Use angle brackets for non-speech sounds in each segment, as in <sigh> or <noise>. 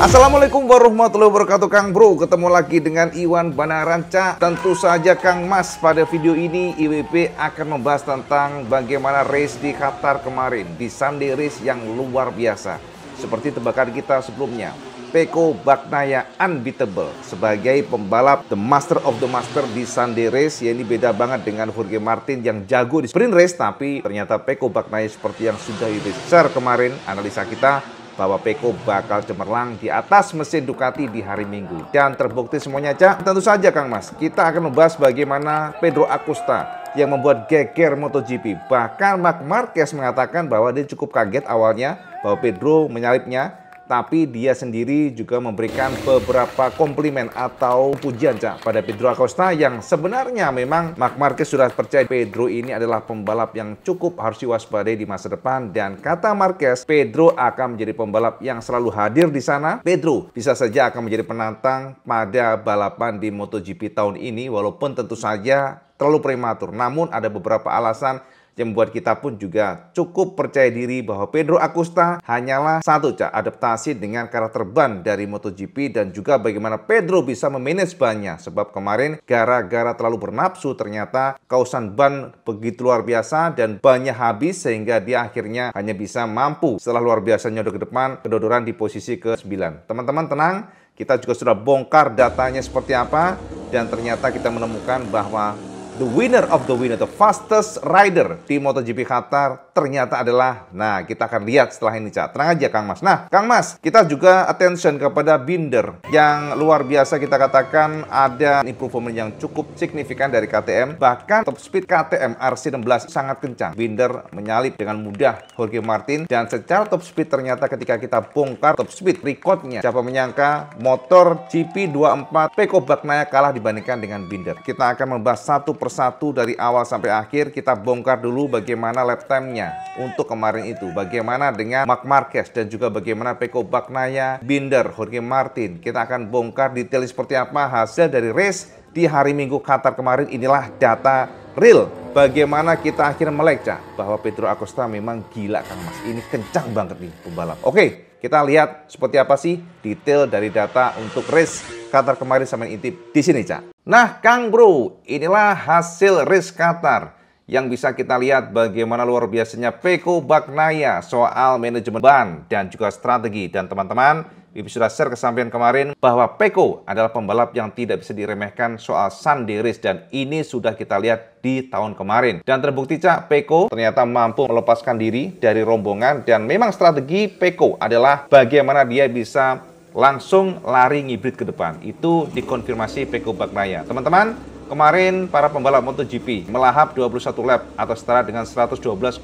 Assalamualaikum warahmatullahi wabarakatuh Kang Bro Ketemu lagi dengan Iwan Banaranca Tentu saja Kang Mas Pada video ini IWP akan membahas tentang Bagaimana race di Qatar kemarin Di Sunday race yang luar biasa Seperti tebakan kita sebelumnya Peko Bagnaya unbeatable sebagai pembalap the master of the master di Sunday race ya ini beda banget dengan Jorge Martin yang jago di sprint race tapi ternyata Peko Bagnaya seperti yang sudah kita share kemarin analisa kita bahwa Peko bakal cemerlang di atas mesin Ducati di hari Minggu. Dan terbukti semuanya, Cak. Tentu saja, Kang Mas, kita akan membahas bagaimana Pedro Acosta yang membuat geger MotoGP. Bahkan Mark Marquez mengatakan bahwa dia cukup kaget awalnya bahwa Pedro menyalipnya tapi dia sendiri juga memberikan beberapa komplimen atau pujian Cak pada Pedro Acosta yang sebenarnya memang Mark Marquez sudah percaya Pedro ini adalah pembalap yang cukup harus diwaspadai di masa depan dan kata Marquez Pedro akan menjadi pembalap yang selalu hadir di sana Pedro bisa saja akan menjadi penantang pada balapan di MotoGP tahun ini walaupun tentu saja terlalu prematur namun ada beberapa alasan yang membuat kita pun juga cukup percaya diri bahwa Pedro Acosta hanyalah satu cak adaptasi dengan karakter ban dari MotoGP dan juga bagaimana Pedro bisa memanage bannya sebab kemarin gara-gara terlalu bernapsu ternyata kausan ban begitu luar biasa dan bannya habis sehingga dia akhirnya hanya bisa mampu setelah luar biasa nyodok ke depan kedodoran di posisi ke-9 teman-teman tenang kita juga sudah bongkar datanya seperti apa dan ternyata kita menemukan bahwa The winner of the winner, the fastest rider di MotoGP Qatar ternyata adalah, nah kita akan lihat setelah ini Cat. Tenang aja Kang Mas. Nah Kang Mas, kita juga attention kepada Binder yang luar biasa kita katakan ada improvement yang cukup signifikan dari KTM. Bahkan top speed KTM RC16 sangat kencang. Binder menyalip dengan mudah Jorge Martin dan secara top speed ternyata ketika kita bongkar top speed recordnya, siapa menyangka motor GP24 Peko Bagnaia kalah dibandingkan dengan Binder. Kita akan membahas satu persatu dari awal sampai akhir kita bongkar dulu bagaimana lap time-nya untuk kemarin itu. Bagaimana dengan Mark Marquez dan juga bagaimana Peko Baknaya, Binder, Jorge Martin. Kita akan bongkar detail seperti apa hasil dari race di hari Minggu Qatar kemarin inilah data real bagaimana kita akhirnya melek bahwa Pedro Acosta memang gila Kang Mas. Ini kencang banget nih pembalap. Oke, kita lihat seperti apa sih detail dari data untuk race Qatar kemarin sama Intip di sini Cak. Nah Kang Bro, inilah hasil race Qatar yang bisa kita lihat bagaimana luar biasanya Peko Bagnaya soal manajemen ban dan juga strategi. Dan teman-teman, Bibi sudah share kesampaian kemarin bahwa Peko adalah pembalap yang tidak bisa diremehkan soal Sunday race dan ini sudah kita lihat di tahun kemarin. Dan terbukti Cak, Peko ternyata mampu melepaskan diri dari rombongan dan memang strategi Peko adalah bagaimana dia bisa langsung lari ngibrit ke depan. Itu dikonfirmasi Peko Bagnaya. Teman-teman, Kemarin para pembalap MotoGP melahap 21 lap atau setara dengan 112,98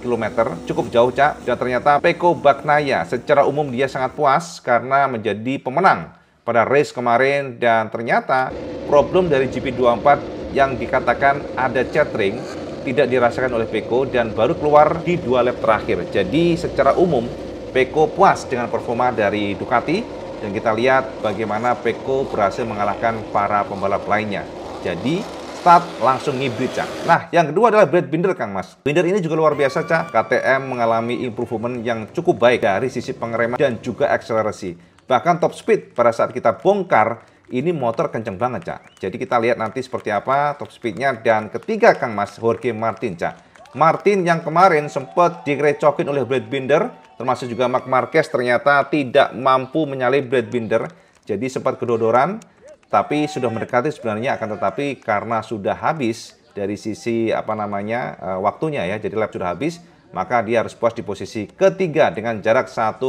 km. Cukup jauh, Cak. Dan ternyata Peko Baknaya secara umum dia sangat puas karena menjadi pemenang pada race kemarin dan ternyata problem dari GP24 yang dikatakan ada chattering tidak dirasakan oleh Peko dan baru keluar di dua lap terakhir. Jadi secara umum Peko puas dengan performa dari Ducati dan kita lihat bagaimana Peko berhasil mengalahkan para pembalap lainnya. Jadi start langsung ngibrit Cak. Nah, yang kedua adalah blade binder Kang Mas. Binder ini juga luar biasa Cak. KTM mengalami improvement yang cukup baik dari sisi pengereman dan juga akselerasi. Bahkan top speed pada saat kita bongkar ini motor kenceng banget Cak. Jadi kita lihat nanti seperti apa top speednya dan ketiga Kang Mas Jorge Martin Cak. Martin yang kemarin sempat direcokin oleh blade binder termasuk juga Mark Marquez ternyata tidak mampu menyalip Brad Binder. Jadi sempat kedodoran, tapi sudah mendekati sebenarnya akan tetapi karena sudah habis dari sisi apa namanya eh, waktunya ya, jadi lap sudah habis, maka dia harus puas di posisi ketiga dengan jarak 1,9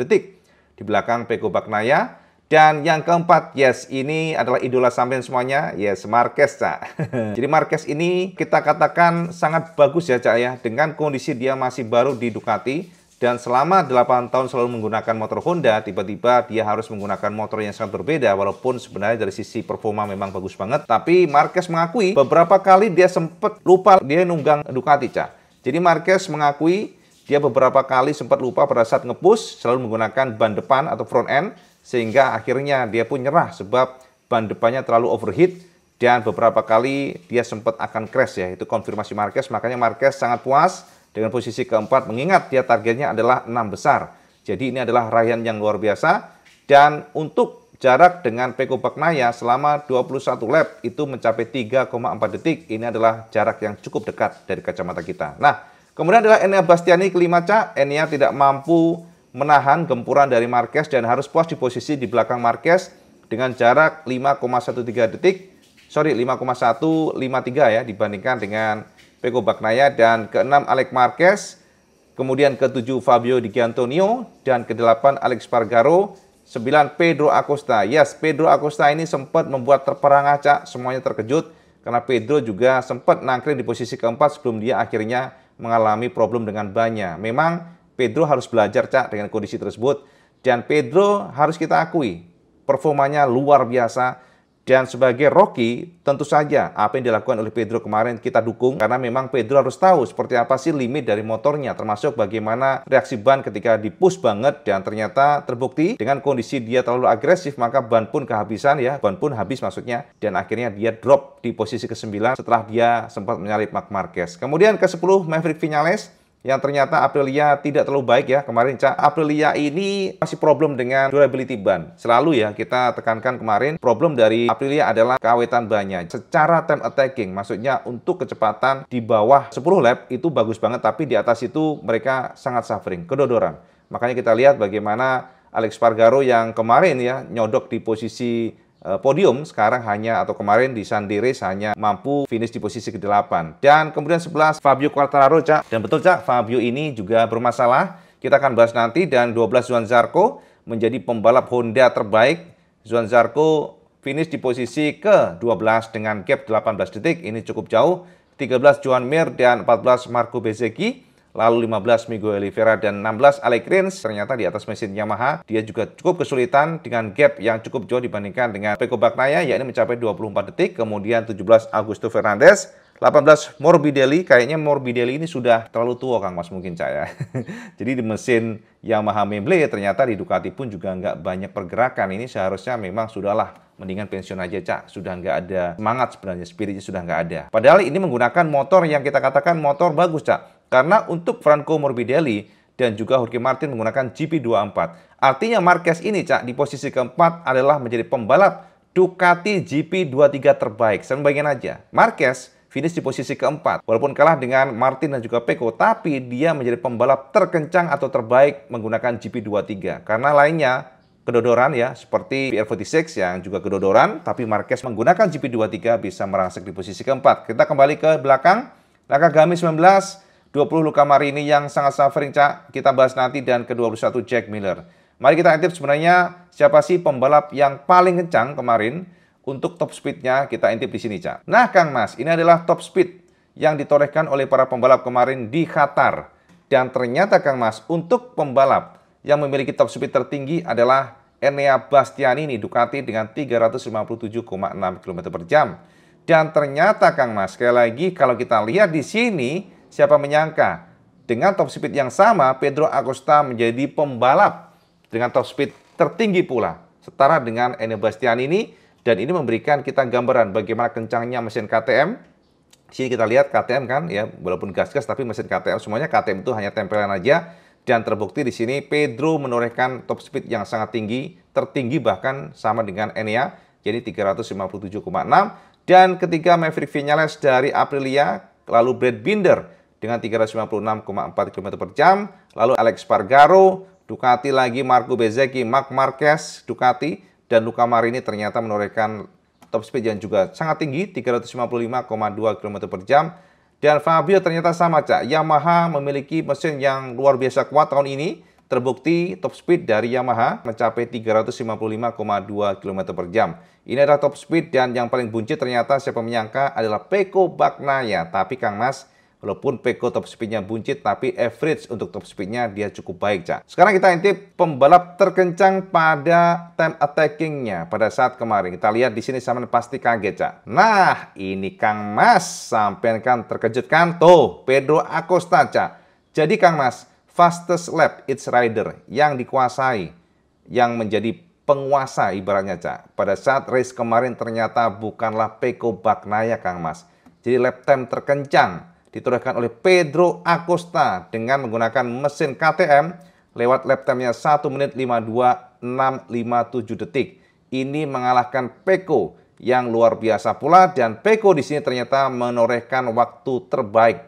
detik di belakang Peko Baknaya. Dan yang keempat, yes, ini adalah idola sampean semuanya, yes, Marquez, Cak. <laughs> Jadi Marquez ini kita katakan sangat bagus ya, Cak ya, dengan kondisi dia masih baru di Ducati, dan selama 8 tahun selalu menggunakan motor Honda, tiba-tiba dia harus menggunakan motor yang sangat berbeda walaupun sebenarnya dari sisi performa memang bagus banget. Tapi Marquez mengakui beberapa kali dia sempat lupa dia nunggang Ducati, Ca. Jadi Marquez mengakui dia beberapa kali sempat lupa pada saat ngepush selalu menggunakan ban depan atau front end sehingga akhirnya dia pun nyerah sebab ban depannya terlalu overheat dan beberapa kali dia sempat akan crash ya itu konfirmasi Marquez makanya Marquez sangat puas dengan posisi keempat mengingat dia targetnya adalah enam besar. Jadi ini adalah raihan yang luar biasa dan untuk jarak dengan Peko Bagnaya selama 21 lap itu mencapai 3,4 detik. Ini adalah jarak yang cukup dekat dari kacamata kita. Nah, kemudian adalah Enea Bastiani kelima cak. Enea tidak mampu menahan gempuran dari Marquez dan harus puas di posisi di belakang Marquez dengan jarak 5,13 detik. Sorry, 5,153 ya dibandingkan dengan Peko Bagnaya, dan keenam Alex Marquez, kemudian ketujuh Fabio Di Giantonio, dan kedelapan Alex Pargaro, sembilan Pedro Acosta. Yes, Pedro Acosta ini sempat membuat terperang acak, semuanya terkejut, karena Pedro juga sempat nangkring di posisi keempat sebelum dia akhirnya mengalami problem dengan banyak. Memang Pedro harus belajar, Cak, dengan kondisi tersebut. Dan Pedro harus kita akui, performanya luar biasa dan sebagai Rocky, tentu saja apa yang dilakukan oleh Pedro kemarin kita dukung karena memang Pedro harus tahu seperti apa sih limit dari motornya, termasuk bagaimana reaksi ban ketika dipush banget dan ternyata terbukti dengan kondisi dia terlalu agresif maka ban pun kehabisan ya, ban pun habis maksudnya dan akhirnya dia drop di posisi ke-9 setelah dia sempat menyalip Mark Marquez. Kemudian ke-10 Maverick Vinales yang ternyata Aprilia tidak terlalu baik ya kemarin Cak. Aprilia ini masih problem dengan durability ban. Selalu ya kita tekankan kemarin problem dari Aprilia adalah kawetan bannya. Secara time attacking maksudnya untuk kecepatan di bawah 10 lap itu bagus banget tapi di atas itu mereka sangat suffering, kedodoran. Makanya kita lihat bagaimana Alex Pargaro yang kemarin ya nyodok di posisi Eh, podium sekarang hanya atau kemarin di Sandiris hanya mampu finish di posisi ke-8 dan kemudian 11 Fabio Quartararo Cak dan betul Cak Fabio ini juga bermasalah kita akan bahas nanti dan 12 Juan Zarco menjadi pembalap Honda terbaik Juan Zarco finish di posisi ke-12 dengan gap 18 detik ini cukup jauh 13 Juan Mir dan 14 Marco Bezeki lalu 15 Miguel Oliveira dan 16 Alec Rins ternyata di atas mesin Yamaha dia juga cukup kesulitan dengan gap yang cukup jauh dibandingkan dengan Peko Bagnaia yakni mencapai 24 detik kemudian 17 Augusto Fernandez 18 Morbidelli, kayaknya Morbidelli ini sudah terlalu tua Kang Mas mungkin saya. <laughs> Jadi di mesin Yamaha Memble ternyata di Ducati pun juga nggak banyak pergerakan. Ini seharusnya memang sudahlah mendingan pensiun aja cak sudah nggak ada semangat sebenarnya spiritnya sudah nggak ada padahal ini menggunakan motor yang kita katakan motor bagus cak karena untuk Franco Morbidelli dan juga Jorge Martin menggunakan GP24. Artinya Marquez ini, Cak, di posisi keempat adalah menjadi pembalap Ducati GP23 terbaik. Saya membayangkan aja, Marquez finish di posisi keempat. Walaupun kalah dengan Martin dan juga Peko, tapi dia menjadi pembalap terkencang atau terbaik menggunakan GP23. Karena lainnya kedodoran ya, seperti PR46 yang juga kedodoran, tapi Marquez menggunakan GP23 bisa merangsek di posisi keempat. Kita kembali ke belakang, Nakagami 19, 20 Luka Marini yang sangat suffering, Cak. Kita bahas nanti dan ke-21 Jack Miller. Mari kita intip sebenarnya siapa sih pembalap yang paling kencang kemarin untuk top speednya kita intip di sini, Cak. Nah, Kang Mas, ini adalah top speed yang ditorehkan oleh para pembalap kemarin di Qatar. Dan ternyata, Kang Mas, untuk pembalap yang memiliki top speed tertinggi adalah Enea Bastianini Ducati dengan 357,6 km per jam. Dan ternyata Kang Mas, sekali lagi kalau kita lihat di sini, Siapa menyangka dengan top speed yang sama Pedro Acosta menjadi pembalap dengan top speed tertinggi pula setara dengan Enne Bastian ini dan ini memberikan kita gambaran bagaimana kencangnya mesin KTM. Di sini kita lihat KTM kan ya walaupun gas-gas tapi mesin KTM semuanya KTM itu hanya tempelan aja dan terbukti di sini Pedro menorehkan top speed yang sangat tinggi, tertinggi bahkan sama dengan Enea, jadi 357,6. Dan ketiga Maverick Vinales dari Aprilia, lalu Brad Binder dengan 356,4 km per jam, lalu Alex Pargaro, Ducati lagi Marco Bezzecchi, Mark Marquez, Ducati, dan Luca Marini ternyata menorehkan top speed yang juga sangat tinggi, 355,2 km per jam. Dan Fabio ternyata sama, Cak. Yamaha memiliki mesin yang luar biasa kuat tahun ini, Terbukti top speed dari Yamaha mencapai 355,2 km per jam. Ini adalah top speed dan yang paling buncit ternyata siapa menyangka adalah Peko Bagnaya. Tapi Kang Mas, walaupun Peko top speednya buncit, tapi average untuk top speednya dia cukup baik, Cak. Sekarang kita intip pembalap terkencang pada time attackingnya pada saat kemarin. Kita lihat di sini sama pasti kaget, Cak. Nah, ini Kang Mas, sampean kan terkejut kan? Tuh, Pedro Acosta, Cak. Jadi Kang Mas, fastest lap its rider yang dikuasai yang menjadi penguasa ibaratnya Cak. Pada saat race kemarin ternyata bukanlah Peko Baknaya Kang Mas. Jadi lap time terkencang ditorehkan oleh Pedro Acosta dengan menggunakan mesin KTM lewat lap time-nya 1 menit 52657 detik. Ini mengalahkan Peko yang luar biasa pula dan Peko di sini ternyata menorehkan waktu terbaik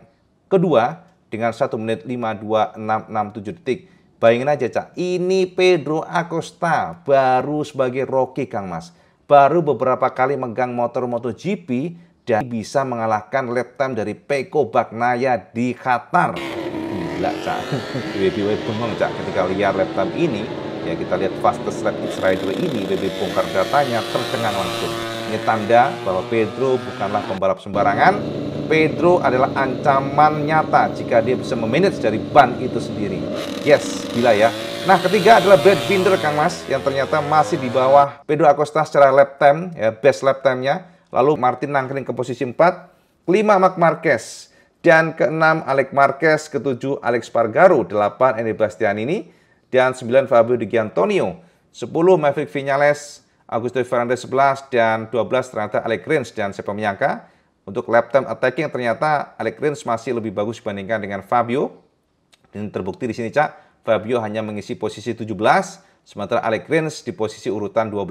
kedua dengan 1 menit 52667 detik. Bayangin aja Cak, ini Pedro Acosta baru sebagai Rocky Kang Mas. Baru beberapa kali megang motor MotoGP dan bisa mengalahkan lap time dari Peko Bagnaya di Qatar. Gila Cak, <laughs> BBW bengong Cak ketika lihat lap time ini. Ya kita lihat fastest lap X rider ini, BB bongkar datanya tercengang langsung. Ini tanda bahwa Pedro bukanlah pembalap sembarangan, Pedro adalah ancaman nyata jika dia bisa memanage dari ban itu sendiri. Yes, gila ya. Nah, ketiga adalah Brad Binder, Kang Mas, yang ternyata masih di bawah Pedro Acosta secara lap time, ya, best lap time-nya. Lalu Martin nangkring ke posisi 4, kelima Mark Marquez, dan keenam Alex Marquez, ketujuh Alex Pargaro, delapan Eni Bastianini, dan sembilan Fabio Di Giantonio, sepuluh Maverick Vinales, Augusto Fernandez 11, dan 12 ternyata Alex Rins, dan siapa untuk left time attacking ternyata Alec Rins masih lebih bagus dibandingkan dengan Fabio. Dan terbukti di sini Cak, Fabio hanya mengisi posisi 17, sementara Alec Rins di posisi urutan 12,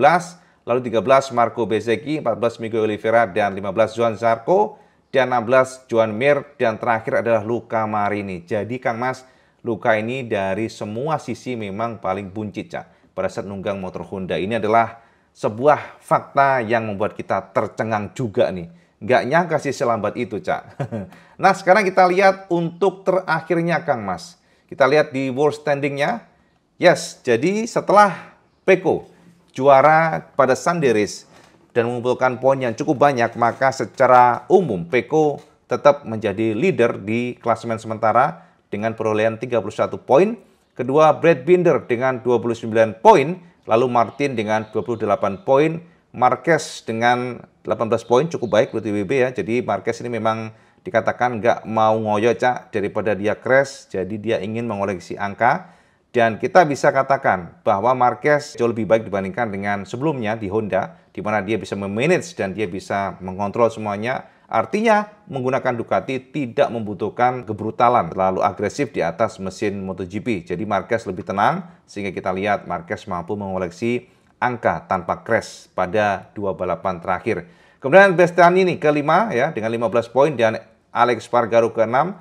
lalu 13 Marco Bezeki, 14 Miguel Oliveira, dan 15 Juan Zarco, dan 16 Juan Mir, dan terakhir adalah Luca Marini. Jadi Kang Mas, Luka ini dari semua sisi memang paling buncit Cak pada saat nunggang motor Honda. Ini adalah sebuah fakta yang membuat kita tercengang juga nih Gak nyangka sih selambat itu, Cak. <laughs> nah, sekarang kita lihat untuk terakhirnya, Kang Mas. Kita lihat di world standingnya. Yes, jadi setelah Peko juara pada Sunday Race dan mengumpulkan poin yang cukup banyak, maka secara umum Peko tetap menjadi leader di klasemen sementara dengan perolehan 31 poin. Kedua, Brad Binder dengan 29 poin, lalu Martin dengan 28 poin, Marquez dengan 18 poin cukup baik buat WB ya. Jadi Marquez ini memang dikatakan nggak mau ngoyo cak daripada dia crash. Jadi dia ingin mengoleksi angka. Dan kita bisa katakan bahwa Marquez jauh lebih baik dibandingkan dengan sebelumnya di Honda, di mana dia bisa memanage dan dia bisa mengontrol semuanya. Artinya, menggunakan Ducati tidak membutuhkan kebrutalan terlalu agresif di atas mesin MotoGP. Jadi Marquez lebih tenang, sehingga kita lihat Marquez mampu mengoleksi angka tanpa crash pada dua balapan terakhir. Kemudian Bestani ini kelima ya dengan 15 poin dan Alex Spargaro keenam,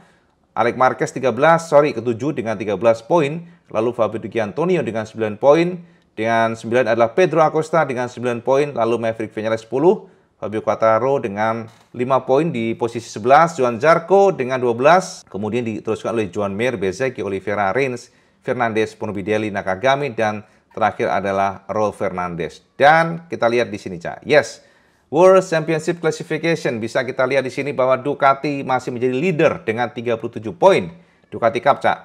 Alex Marquez 13, sorry ketujuh dengan 13 poin, lalu Fabio Di Antonio dengan 9 poin, dengan 9 adalah Pedro Acosta dengan 9 poin, lalu Maverick Vinales 10, Fabio Quartararo dengan 5 poin di posisi 11, Juan Zarco dengan 12, kemudian diteruskan oleh Juan Mir, Bezeki, Oliveira Reigns, Fernandez, Ponobidelli, Nakagami, dan Terakhir adalah Raul Fernandez. Dan kita lihat di sini, Cak. Yes, World Championship Classification. Bisa kita lihat di sini bahwa Ducati masih menjadi leader dengan 37 poin. Ducati Cup, Cak.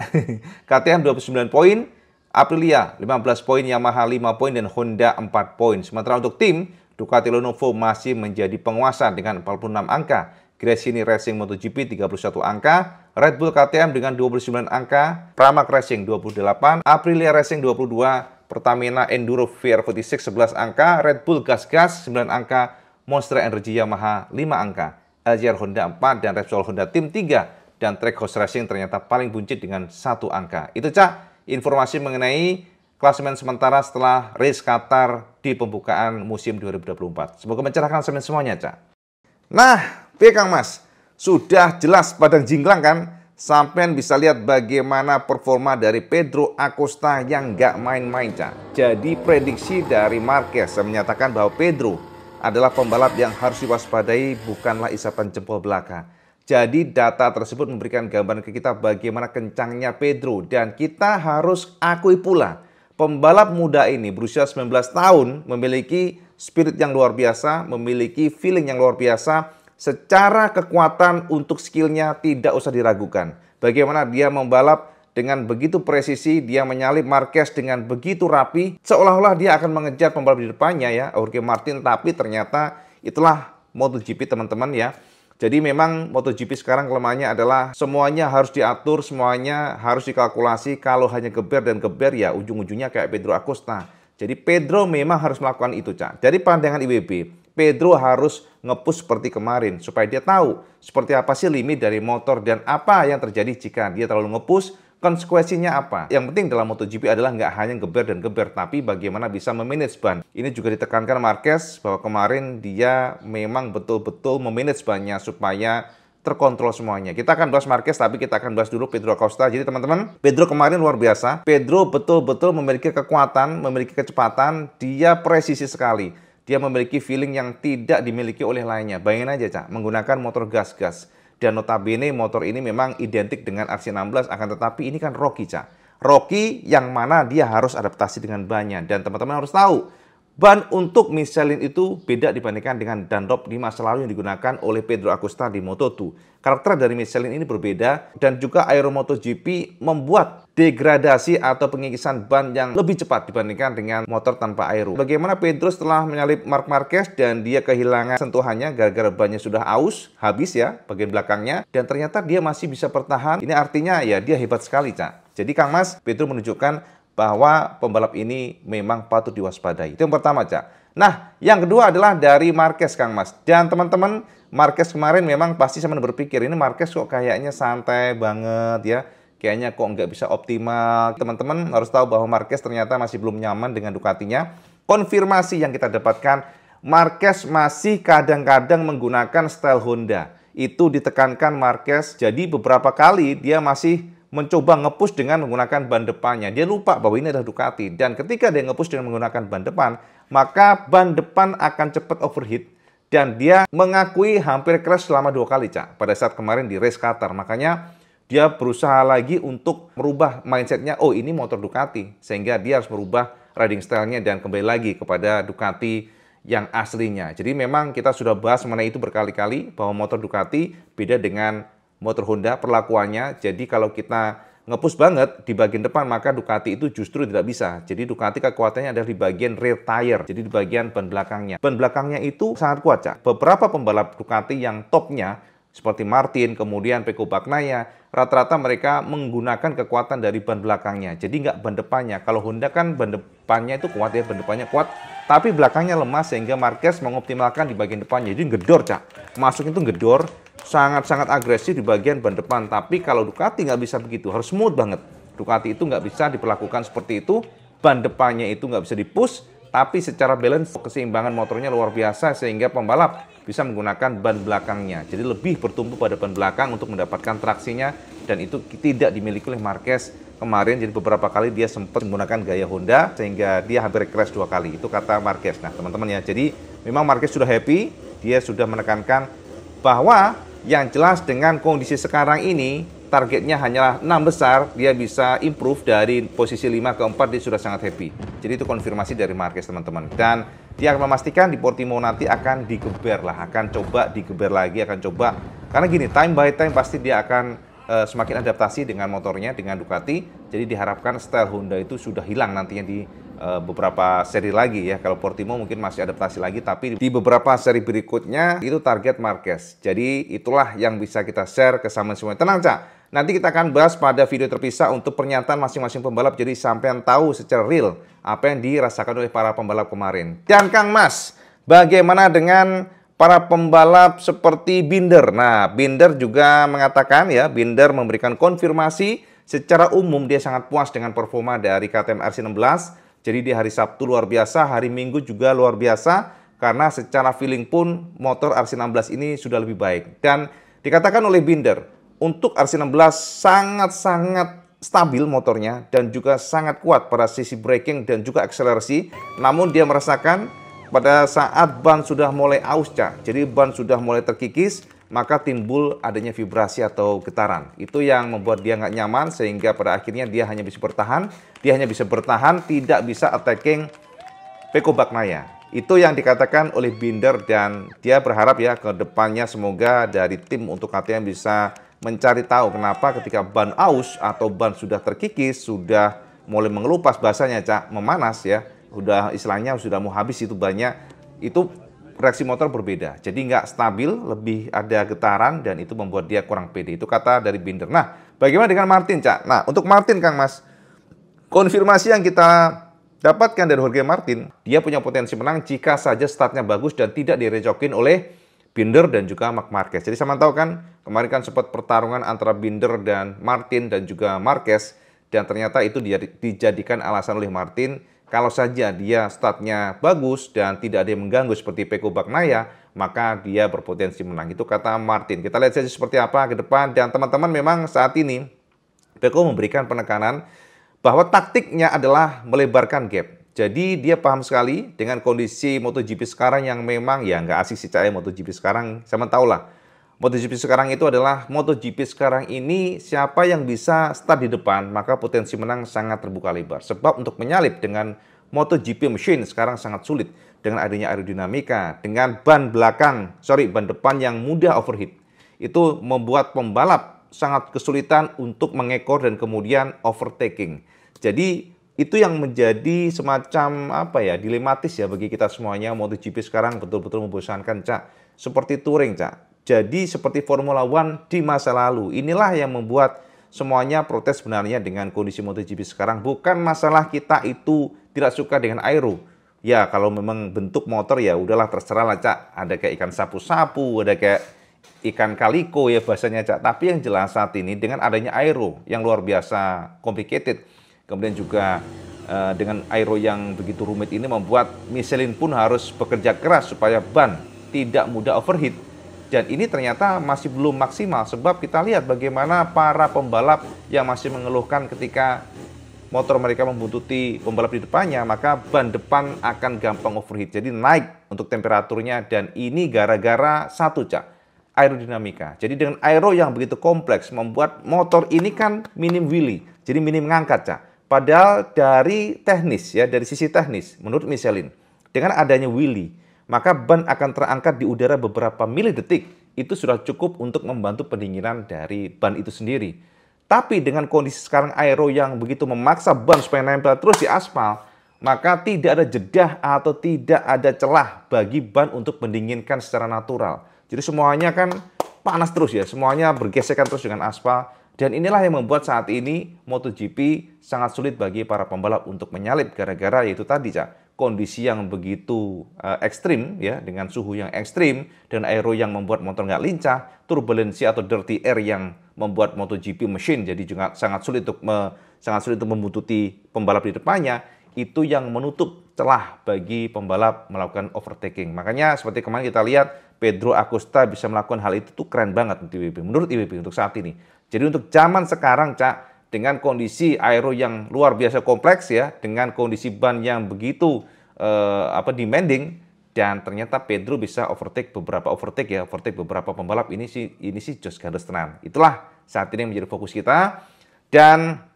KTM <laughs> 29 poin, Aprilia 15 poin, Yamaha 5 poin, dan Honda 4 poin. Sementara untuk tim, Ducati Lenovo masih menjadi penguasa dengan 46 angka. Gresini Racing MotoGP 31 angka, Red Bull KTM dengan 29 angka, Pramac Racing 28, Aprilia Racing 22, Pertamina Enduro VR46 11 angka, Red Bull Gas Gas 9 angka, Monster Energy Yamaha 5 angka, LGR Honda 4 dan Repsol Honda Tim 3 dan Track Horse Racing ternyata paling buncit dengan satu angka. Itu Cak, informasi mengenai klasemen sementara setelah race Qatar di pembukaan musim 2024. Semoga mencerahkan semuanya, Cak. Nah, Oke Kang Mas, sudah jelas padang jinglang kan? Sampean bisa lihat bagaimana performa dari Pedro Acosta yang gak main-main, Cak. Jadi prediksi dari Marquez saya menyatakan bahwa Pedro adalah pembalap yang harus diwaspadai bukanlah isapan jempol belaka. Jadi data tersebut memberikan gambaran ke kita bagaimana kencangnya Pedro dan kita harus akui pula pembalap muda ini berusia 19 tahun memiliki spirit yang luar biasa, memiliki feeling yang luar biasa, Secara kekuatan untuk skillnya tidak usah diragukan. Bagaimana dia membalap dengan begitu presisi, dia menyalip Marquez dengan begitu rapi, seolah-olah dia akan mengejar pembalap di depannya ya, Jorge Martin, tapi ternyata itulah MotoGP teman-teman ya. Jadi memang MotoGP sekarang kelemahannya adalah semuanya harus diatur, semuanya harus dikalkulasi. Kalau hanya geber dan geber ya ujung-ujungnya kayak Pedro Acosta. Jadi Pedro memang harus melakukan itu, Cak. Dari pandangan IWB, Pedro harus ngepus seperti kemarin supaya dia tahu seperti apa sih limit dari motor dan apa yang terjadi jika dia terlalu ngepus konsekuensinya apa? Yang penting dalam MotoGP adalah nggak hanya geber dan geber, tapi bagaimana bisa memanage ban. Ini juga ditekankan Marquez bahwa kemarin dia memang betul-betul memanage bannya supaya terkontrol semuanya. Kita akan bahas Marquez, tapi kita akan bahas dulu Pedro Costa. Jadi teman-teman, Pedro kemarin luar biasa. Pedro betul-betul memiliki kekuatan, memiliki kecepatan, dia presisi sekali dia memiliki feeling yang tidak dimiliki oleh lainnya. Bayangin aja, Cak, menggunakan motor gas-gas. Dan notabene motor ini memang identik dengan RC16, akan tetapi ini kan Rocky, Cak. Rocky yang mana dia harus adaptasi dengan banyak. Dan teman-teman harus tahu, Ban untuk Michelin itu beda dibandingkan dengan Dunlop di masa lalu yang digunakan oleh Pedro Acosta di Moto2. Karakter dari Michelin ini berbeda dan juga Aero MotoGP membuat degradasi atau pengikisan ban yang lebih cepat dibandingkan dengan motor tanpa aero. Bagaimana Pedro setelah menyalip Mark Marquez dan dia kehilangan sentuhannya gara-gara bannya sudah aus, habis ya bagian belakangnya dan ternyata dia masih bisa bertahan. Ini artinya ya dia hebat sekali, Cak. Jadi Kang Mas, Pedro menunjukkan bahwa pembalap ini memang patut diwaspadai. Itu yang pertama, Cak. Nah, yang kedua adalah dari Marquez, Kang Mas. Dan teman-teman, Marquez kemarin memang pasti sama berpikir, ini Marquez kok kayaknya santai banget ya. Kayaknya kok nggak bisa optimal. Teman-teman harus tahu bahwa Marquez ternyata masih belum nyaman dengan Ducatinya. Konfirmasi yang kita dapatkan, Marquez masih kadang-kadang menggunakan style Honda. Itu ditekankan Marquez. Jadi beberapa kali dia masih mencoba ngepush dengan menggunakan ban depannya. Dia lupa bahwa ini adalah Ducati dan ketika dia ngepush dengan menggunakan ban depan, maka ban depan akan cepat overheat dan dia mengakui hampir crash selama dua kali, Cak, pada saat kemarin di race Qatar. Makanya dia berusaha lagi untuk merubah mindsetnya, oh ini motor Ducati, sehingga dia harus merubah riding stylenya dan kembali lagi kepada Ducati yang aslinya. Jadi memang kita sudah bahas mengenai itu berkali-kali bahwa motor Ducati beda dengan motor Honda perlakuannya. Jadi kalau kita ngepus banget di bagian depan maka Ducati itu justru tidak bisa. Jadi Ducati kekuatannya adalah di bagian rear tire, jadi di bagian ban belakangnya. Ban belakangnya itu sangat kuat, Cak. Beberapa pembalap Ducati yang topnya seperti Martin, kemudian Peko Bagnaia, rata-rata mereka menggunakan kekuatan dari ban belakangnya. Jadi nggak ban depannya. Kalau Honda kan ban depannya itu kuat ya, ban depannya kuat, tapi belakangnya lemah sehingga Marquez mengoptimalkan di bagian depannya. Jadi gedor, Cak. Masuknya itu gedor, sangat-sangat agresif di bagian ban depan. Tapi kalau Ducati nggak bisa begitu, harus smooth banget. Ducati itu nggak bisa diperlakukan seperti itu. Ban depannya itu nggak bisa dipush, tapi secara balance keseimbangan motornya luar biasa sehingga pembalap bisa menggunakan ban belakangnya. Jadi lebih bertumpu pada ban belakang untuk mendapatkan traksinya dan itu tidak dimiliki oleh Marquez kemarin. Jadi beberapa kali dia sempat menggunakan gaya Honda sehingga dia hampir crash dua kali. Itu kata Marquez. Nah teman-teman ya, jadi memang Marquez sudah happy, dia sudah menekankan bahwa yang jelas dengan kondisi sekarang ini targetnya hanyalah 6 besar, dia bisa improve dari posisi 5 ke 4 dia sudah sangat happy. Jadi itu konfirmasi dari Marquez teman-teman. Dan dia akan memastikan di Portimo nanti akan digeber lah, akan coba digeber lagi, akan coba. Karena gini, time by time pasti dia akan uh, semakin adaptasi dengan motornya dengan Ducati. Jadi diharapkan style Honda itu sudah hilang nantinya di uh, beberapa seri lagi ya. Kalau Portimo mungkin masih adaptasi lagi tapi di beberapa seri berikutnya itu target Marquez. Jadi itulah yang bisa kita share ke sama semua. Tenang, Cak. Nanti kita akan bahas pada video terpisah untuk pernyataan masing-masing pembalap jadi sampean tahu secara real apa yang dirasakan oleh para pembalap kemarin. Dan Kang Mas, bagaimana dengan para pembalap seperti Binder. Nah, Binder juga mengatakan ya, Binder memberikan konfirmasi secara umum dia sangat puas dengan performa dari KTM RC16. Jadi di hari Sabtu luar biasa, hari Minggu juga luar biasa karena secara feeling pun motor RC16 ini sudah lebih baik. Dan dikatakan oleh Binder, untuk RC16 sangat-sangat stabil motornya dan juga sangat kuat pada sisi braking dan juga akselerasi. Namun dia merasakan pada saat ban sudah mulai ausca, jadi ban sudah mulai terkikis, maka timbul adanya vibrasi atau getaran. Itu yang membuat dia nggak nyaman sehingga pada akhirnya dia hanya bisa bertahan, dia hanya bisa bertahan, tidak bisa attacking Peko Bagnaya. Itu yang dikatakan oleh Binder dan dia berharap ya ke depannya semoga dari tim untuk KTM bisa mencari tahu kenapa ketika ban aus atau ban sudah terkikis, sudah mulai mengelupas bahasanya, Cak, memanas ya, udah istilahnya sudah mau habis itu banyak itu reaksi motor berbeda. Jadi nggak stabil, lebih ada getaran dan itu membuat dia kurang pede. Itu kata dari Binder. Nah, bagaimana dengan Martin, Cak? Nah, untuk Martin, Kang Mas, konfirmasi yang kita dapatkan dari Jorge Martin, dia punya potensi menang jika saja startnya bagus dan tidak direcokin oleh Binder dan juga Mark Marquez. Jadi sama tahu kan, kemarin kan sempat pertarungan antara Binder dan Martin dan juga Marquez dan ternyata itu dijadikan alasan oleh Martin kalau saja dia startnya bagus dan tidak ada yang mengganggu seperti Peko Bagnaya, maka dia berpotensi menang. Itu kata Martin. Kita lihat saja seperti apa ke depan. Dan teman-teman memang saat ini Peko memberikan penekanan bahwa taktiknya adalah melebarkan gap. Jadi dia paham sekali dengan kondisi MotoGP sekarang yang memang ya nggak asik sih cahaya MotoGP sekarang. Sama tahu lah MotoGP sekarang itu adalah MotoGP sekarang ini siapa yang bisa start di depan maka potensi menang sangat terbuka lebar. Sebab untuk menyalip dengan MotoGP machine sekarang sangat sulit dengan adanya aerodinamika, dengan ban belakang, sorry ban depan yang mudah overheat. Itu membuat pembalap sangat kesulitan untuk mengekor dan kemudian overtaking. Jadi itu yang menjadi semacam apa ya dilematis ya bagi kita semuanya MotoGP sekarang betul-betul membosankan cak seperti touring cak jadi seperti Formula One di masa lalu. Inilah yang membuat semuanya protes sebenarnya dengan kondisi MotoGP sekarang. Bukan masalah kita itu tidak suka dengan aero. Ya kalau memang bentuk motor ya udahlah terserah lah Cak. Ada kayak ikan sapu-sapu, ada kayak ikan kaliko ya bahasanya Cak. Tapi yang jelas saat ini dengan adanya aero yang luar biasa complicated. Kemudian juga eh, dengan aero yang begitu rumit ini membuat Michelin pun harus bekerja keras supaya ban tidak mudah overheat dan ini ternyata masih belum maksimal sebab kita lihat bagaimana para pembalap yang masih mengeluhkan ketika motor mereka membuntuti pembalap di depannya, maka ban depan akan gampang overheat. Jadi naik untuk temperaturnya dan ini gara-gara satu cak aerodinamika. Jadi dengan aero yang begitu kompleks membuat motor ini kan minim wheelie, jadi minim ngangkat cak. Padahal dari teknis ya, dari sisi teknis menurut Michelin dengan adanya wheelie maka ban akan terangkat di udara beberapa milidetik. Itu sudah cukup untuk membantu pendinginan dari ban itu sendiri. Tapi dengan kondisi sekarang aero yang begitu memaksa ban supaya nempel terus di aspal, maka tidak ada jedah atau tidak ada celah bagi ban untuk mendinginkan secara natural. Jadi semuanya kan panas terus ya, semuanya bergesekan terus dengan aspal. Dan inilah yang membuat saat ini MotoGP sangat sulit bagi para pembalap untuk menyalip gara-gara yaitu tadi, Cak kondisi yang begitu uh, ekstrim ya dengan suhu yang ekstrim dan aero yang membuat motor nggak lincah, turbulensi atau dirty air yang membuat MotoGP mesin jadi juga sangat sulit untuk me, sangat sulit untuk membututi pembalap di depannya itu yang menutup celah bagi pembalap melakukan overtaking. Makanya seperti kemarin kita lihat Pedro Acosta bisa melakukan hal itu tuh keren banget untuk IWB menurut IWB untuk saat ini. Jadi untuk zaman sekarang Cak dengan kondisi aero yang luar biasa kompleks ya, dengan kondisi ban yang begitu eh, apa demanding dan ternyata Pedro bisa overtake beberapa overtake ya, overtake beberapa pembalap ini sih ini sih Josh Gardner Itulah saat ini menjadi fokus kita dan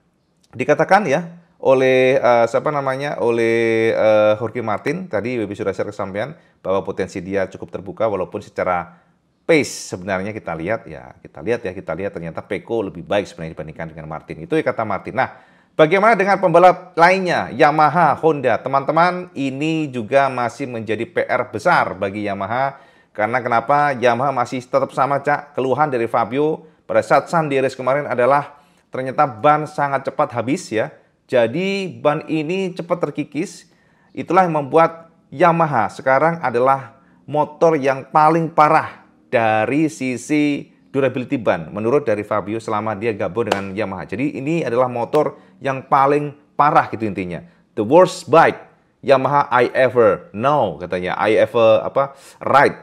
dikatakan ya oleh uh, siapa namanya oleh uh, Jorge Martin tadi Bibi sudah share kesampaian bahwa potensi dia cukup terbuka walaupun secara pace sebenarnya kita lihat ya kita lihat ya kita lihat ternyata Peko lebih baik sebenarnya dibandingkan dengan Martin itu ya kata Martin nah bagaimana dengan pembalap lainnya Yamaha Honda teman-teman ini juga masih menjadi PR besar bagi Yamaha karena kenapa Yamaha masih tetap sama cak keluhan dari Fabio pada saat Sandiris kemarin adalah ternyata ban sangat cepat habis ya jadi ban ini cepat terkikis itulah yang membuat Yamaha sekarang adalah motor yang paling parah dari sisi durability ban menurut dari Fabio selama dia gabung dengan Yamaha. Jadi ini adalah motor yang paling parah gitu intinya. The worst bike Yamaha I ever know katanya. I ever apa ride.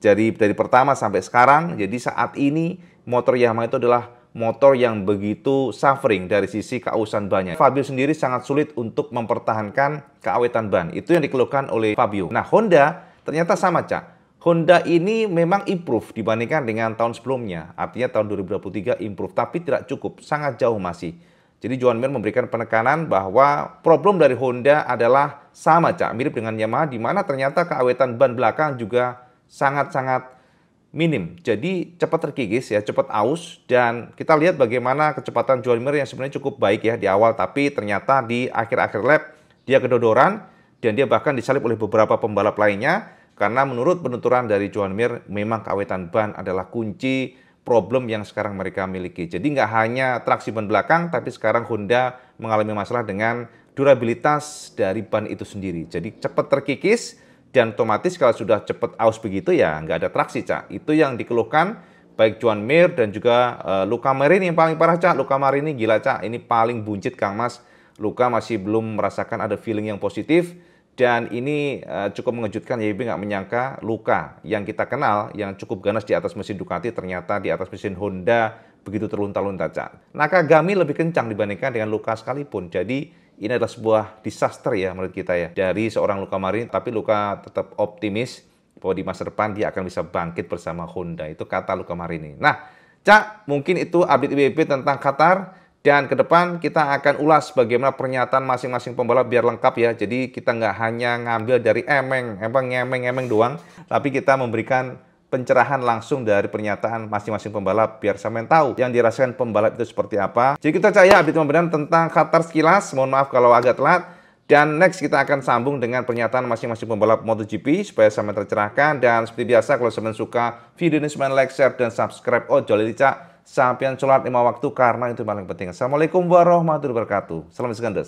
Jadi dari pertama sampai sekarang, jadi saat ini motor Yamaha itu adalah motor yang begitu suffering dari sisi keausan banyak. Fabio sendiri sangat sulit untuk mempertahankan keawetan ban. Itu yang dikeluhkan oleh Fabio. Nah, Honda ternyata sama, Cak. Honda ini memang improve dibandingkan dengan tahun sebelumnya, artinya tahun 2023 improve, tapi tidak cukup, sangat jauh masih. Jadi Juan Mir memberikan penekanan bahwa problem dari Honda adalah sama, Cak, mirip dengan Yamaha, di mana ternyata keawetan ban belakang juga sangat-sangat minim. Jadi cepat terkikis ya, cepat aus, dan kita lihat bagaimana kecepatan Juan Mir yang sebenarnya cukup baik ya di awal, tapi ternyata di akhir-akhir lap dia kedodoran, dan dia bahkan disalip oleh beberapa pembalap lainnya, karena menurut penuturan dari Johan Mir, memang kawetan ban adalah kunci problem yang sekarang mereka miliki. Jadi nggak hanya traksi ban belakang, tapi sekarang Honda mengalami masalah dengan durabilitas dari ban itu sendiri. Jadi cepat terkikis, dan otomatis kalau sudah cepat aus begitu ya nggak ada traksi, Cak. Itu yang dikeluhkan baik Juan Mir dan juga uh, Luka Marini yang paling parah, Cak. Luka Marini gila, Cak. Ini paling buncit, Kang Mas. Luka masih belum merasakan ada feeling yang positif dan ini eh, cukup mengejutkan, YB nggak menyangka luka yang kita kenal, yang cukup ganas di atas mesin Ducati, ternyata di atas mesin Honda begitu terlunta-lunta, Cak. Nakagami lebih kencang dibandingkan dengan luka sekalipun. Jadi ini adalah sebuah disaster ya menurut kita ya. Dari seorang Luka marin tapi Luka tetap optimis bahwa di masa depan dia akan bisa bangkit bersama Honda. Itu kata Luka ini. Nah, Cak, mungkin itu update IBB tentang Qatar. Dan ke depan kita akan ulas bagaimana pernyataan masing-masing pembalap biar lengkap ya. Jadi kita nggak hanya ngambil dari emeng, emang ngemeng, emeng doang. Tapi kita memberikan pencerahan langsung dari pernyataan masing-masing pembalap biar sampean tahu yang dirasakan pembalap itu seperti apa. Jadi kita caya update pembenaran tentang Qatar sekilas. Mohon maaf kalau agak telat. Dan next kita akan sambung dengan pernyataan masing-masing pembalap MotoGP supaya sampean tercerahkan dan seperti biasa kalau sampean suka video ini sampean like, share dan subscribe. Oh, jolly Sampian sholat lima waktu karena itu paling penting. Assalamualaikum warahmatullahi wabarakatuh. Salam Iskandes.